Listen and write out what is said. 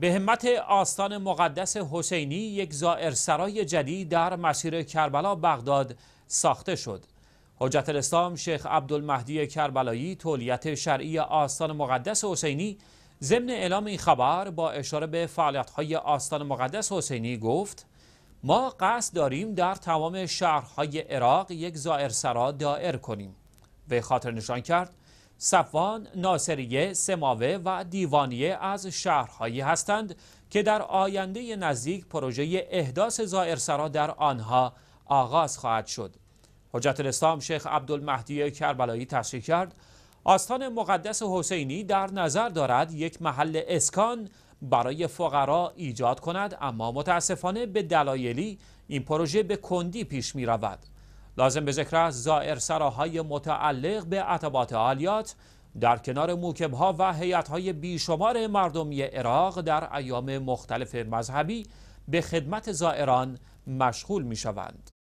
به همت آستان مقدس حسینی یک زائر سرای جدید در مسیر کربلا بغداد ساخته شد. حجت الاسلام شیخ عبدالمهدی کربلایی تولیت شرعی آستان مقدس حسینی ضمن اعلام این خبر با اشاره به فعالیت‌های آستان مقدس حسینی گفت ما قصد داریم در تمام شهرهای عراق یک زائر سرا دائر کنیم. به خاطر نشان کرد صفوان، ناصریه، سماوه و دیوانیه از شهرهایی هستند که در آینده نزدیک پروژه احداث زائرسرا در آنها آغاز خواهد شد. حجت الاسلام شیخ عبدالمهدی کربلایی تشریح کرد آستان مقدس حسینی در نظر دارد یک محل اسکان برای فقرا ایجاد کند اما متاسفانه به دلایلی این پروژه به کندی پیش می رود. لازم به ذکر است سراهای متعلق به عتبات عالیات در کنار موکب و هیئت‌های بیشمار مردمی عراق در ایام مختلف مذهبی به خدمت زائران مشغول می شوند.